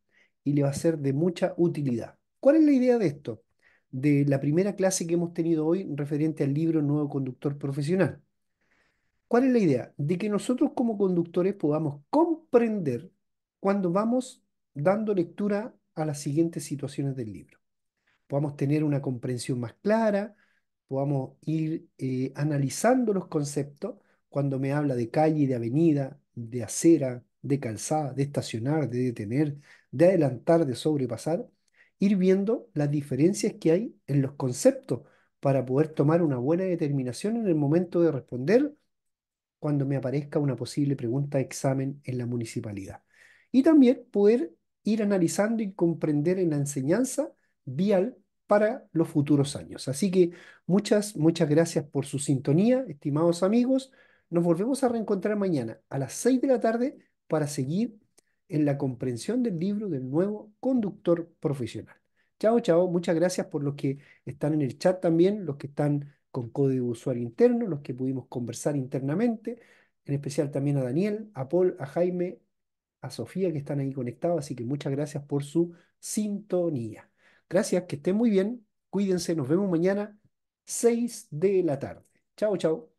y le va a ser de mucha utilidad. ¿Cuál es la idea de esto? De la primera clase que hemos tenido hoy referente al libro Nuevo Conductor Profesional. ¿Cuál es la idea? De que nosotros como conductores podamos comprender cuando vamos dando lectura a las siguientes situaciones del libro. Podamos tener una comprensión más clara, podamos ir eh, analizando los conceptos cuando me habla de calle, de avenida, de acera, de calzada, de estacionar, de detener, de adelantar, de sobrepasar, ir viendo las diferencias que hay en los conceptos para poder tomar una buena determinación en el momento de responder cuando me aparezca una posible pregunta de examen en la municipalidad. Y también poder ir analizando y comprender en la enseñanza vial para los futuros años. Así que muchas, muchas gracias por su sintonía, estimados amigos. Nos volvemos a reencontrar mañana a las 6 de la tarde para seguir en la comprensión del libro del nuevo conductor profesional. Chao, chao. Muchas gracias por los que están en el chat también, los que están con código usuario interno, los que pudimos conversar internamente, en especial también a Daniel, a Paul, a Jaime, a Sofía que están ahí conectados. Así que muchas gracias por su sintonía. Gracias, que estén muy bien. Cuídense. Nos vemos mañana, 6 de la tarde. Chao, chao.